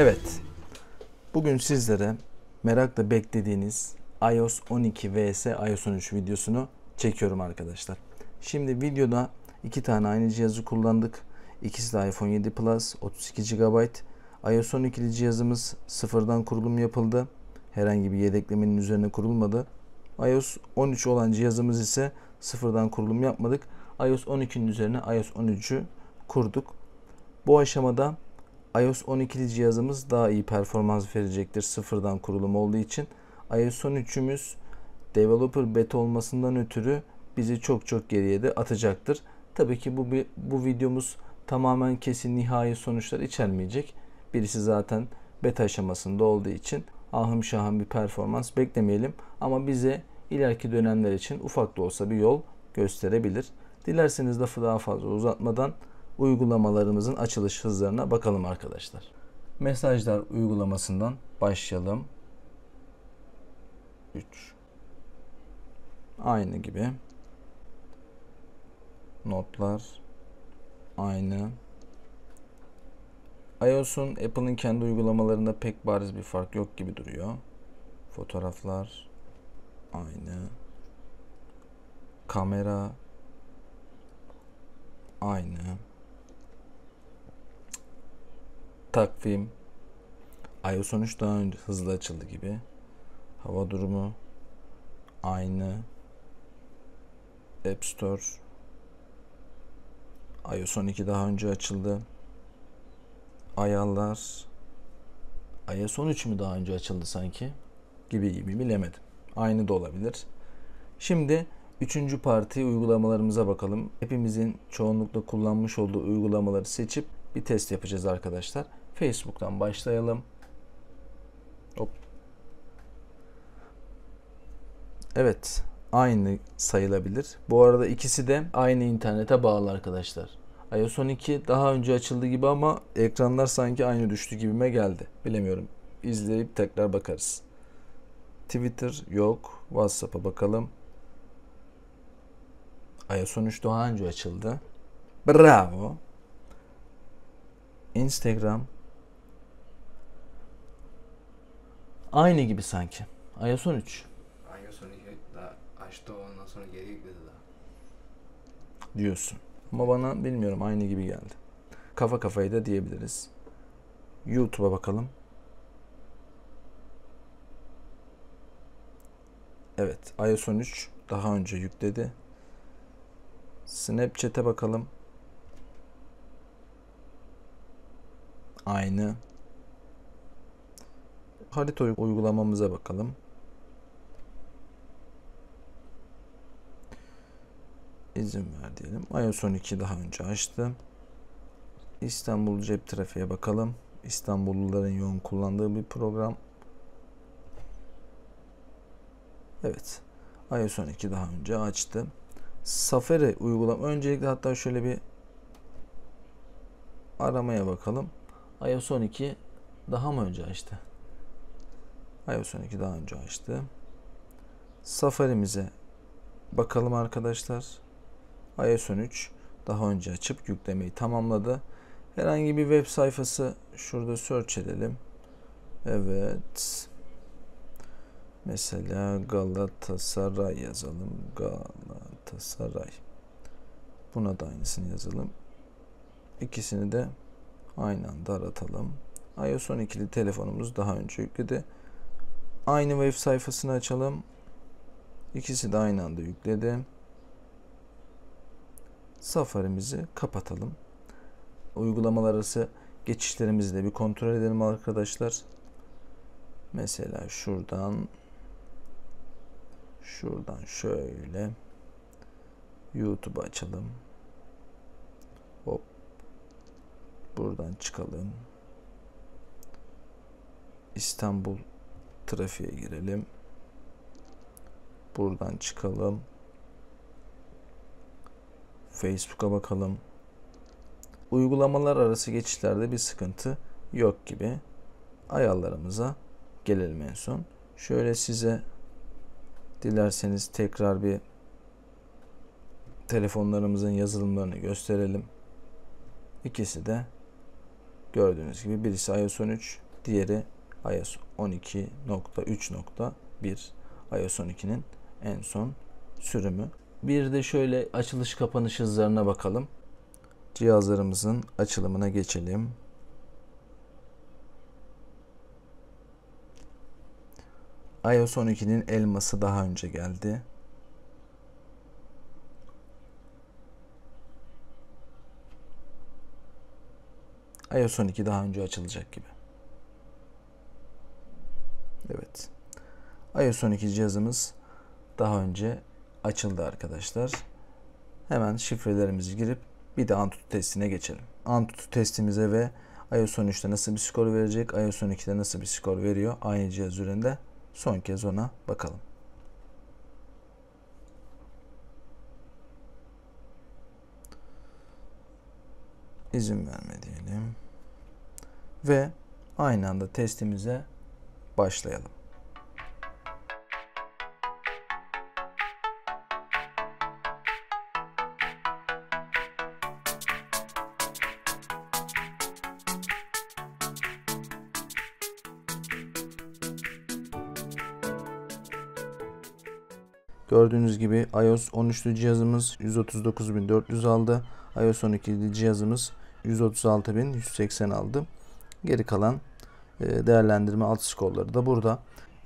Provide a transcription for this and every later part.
Evet. Bugün sizlere merakla beklediğiniz iOS 12 vs iOS 13 videosunu çekiyorum arkadaşlar. Şimdi videoda iki tane aynı cihazı kullandık. İkisi de iPhone 7 Plus 32 GB. iOS 12'li cihazımız sıfırdan kurulum yapıldı. Herhangi bir yedeklemenin üzerine kurulmadı. iOS 13 olan cihazımız ise sıfırdan kurulum yapmadık. iOS 12'nin üzerine iOS 13'ü kurduk. Bu aşamada iOS 12'li cihazımız daha iyi performans verecektir sıfırdan kurulum olduğu için. iOS 13'ümüz developer beta olmasından ötürü bizi çok çok geriye de atacaktır. Tabii ki bu, bu videomuz tamamen kesin nihai sonuçlar içermeyecek. Birisi zaten beta aşamasında olduğu için ahım şahım bir performans beklemeyelim. Ama bize ileriki dönemler için ufak da olsa bir yol gösterebilir. Dilerseniz lafı daha fazla uzatmadan uygulamalarımızın açılış hızlarına bakalım arkadaşlar. Mesajlar uygulamasından başlayalım. 3 Aynı gibi. Notlar aynı. iOS'un Apple'ın kendi uygulamalarında pek bariz bir fark yok gibi duruyor. Fotoğraflar aynı. Kamera aynı takvim, iOS 13 daha önce hızlı açıldı gibi. Hava durumu aynı. App Store iOS 12 daha önce açıldı. Ayarlar iOS 13 mü daha önce açıldı sanki? Gibi gibi bilemedim. Aynı da olabilir. Şimdi üçüncü parti uygulamalarımıza bakalım. Hepimizin çoğunlukla kullanmış olduğu uygulamaları seçip bir test yapacağız arkadaşlar. Facebook'tan başlayalım. Hop. Evet, aynı sayılabilir. Bu arada ikisi de aynı internete bağlı arkadaşlar. iOS 12 daha önce açıldı gibi ama ekranlar sanki aynı düştü gibime geldi. Bilemiyorum. İzleyip tekrar bakarız. Twitter yok. WhatsApp'a bakalım. iOS 13 daha önce açıldı. Bravo. Instagram Aynı gibi sanki. iOS 13. iOS 12 daha açtı ondan sonra geri yükledi daha. Diyorsun. Ama bana bilmiyorum aynı gibi geldi. Kafa kafayı da diyebiliriz. YouTube'a bakalım. Evet iOS 13 daha önce yükledi. Snapchat'e bakalım. Aynı harita uygulamamıza bakalım. İzin ver diyelim. iOS 12 daha önce açtı. İstanbul cep trafiğe bakalım. İstanbulluların yoğun kullandığı bir program. Evet. iOS 12 daha önce açtı. Safari uygulama. Öncelikle hatta şöyle bir aramaya bakalım. iOS 12 daha mı önce açtı? iOS 12 daha önce açtı. Safari'mize bakalım arkadaşlar. iOS 13 daha önce açıp yüklemeyi tamamladı. Herhangi bir web sayfası şurada search edelim. Evet. Mesela Galatasaray yazalım. Galatasaray. Buna da aynısını yazalım. İkisini de aynı anda aratalım. iOS 12'li telefonumuz daha önce yükledi. Aynı web sayfasını açalım. İkisi de aynı anda yükledi. Safari'mizi kapatalım. Uygulamalar arası geçişlerimizi de bir kontrol edelim arkadaşlar. Mesela şuradan şuradan şöyle YouTube açalım. Hop. Buradan çıkalım. İstanbul trafiğe girelim. Buradan çıkalım. Facebook'a bakalım. Uygulamalar arası geçişlerde bir sıkıntı yok gibi. Ayarlarımıza gelelim en son. Şöyle size dilerseniz tekrar bir telefonlarımızın yazılımlarını gösterelim. İkisi de gördüğünüz gibi birisi iOS 13, diğeri iOS 12.3.1 iOS 12'nin en son sürümü. Bir de şöyle açılış kapanış hızlarına bakalım. Cihazlarımızın açılımına geçelim. iOS 12'nin elması daha önce geldi. iOS 12 daha önce açılacak gibi. iOS 12 cihazımız daha önce açıldı arkadaşlar. Hemen şifrelerimizi girip bir de Antutu testine geçelim. Antutu testimize ve iOS 13'te nasıl bir skor verecek, iOS 12'de nasıl bir skor veriyor aynı cihaz üzerinde son kez ona bakalım. İzin verme diyelim. Ve aynı anda testimize başlayalım. Gördüğünüz gibi iOS 13'lü cihazımız 139.400 aldı. iOS 12'li cihazımız 136.180 aldı. Geri kalan e, değerlendirme alt skorları da burada.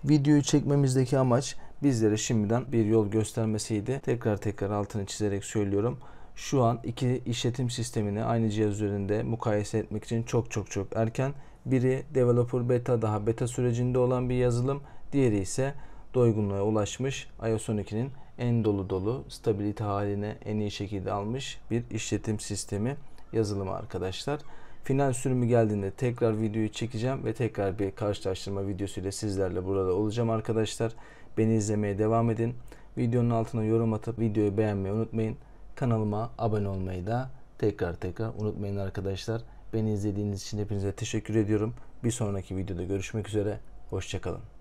Videoyu çekmemizdeki amaç bizlere şimdiden bir yol göstermesiydi. Tekrar tekrar altını çizerek söylüyorum. Şu an iki işletim sistemini aynı cihaz üzerinde mukayese etmek için çok çok çok erken. Biri developer beta daha beta sürecinde olan bir yazılım. Diğeri ise doygunluğa ulaşmış iOS 12'nin en dolu dolu stabilite haline en iyi şekilde almış bir işletim sistemi yazılımı arkadaşlar. Final sürümü geldiğinde tekrar videoyu çekeceğim ve tekrar bir karşılaştırma videosuyla sizlerle burada olacağım arkadaşlar. Beni izlemeye devam edin. Videonun altına yorum atıp videoyu beğenmeyi unutmayın. Kanalıma abone olmayı da tekrar tekrar unutmayın arkadaşlar. Beni izlediğiniz için hepinize teşekkür ediyorum. Bir sonraki videoda görüşmek üzere. Hoşçakalın.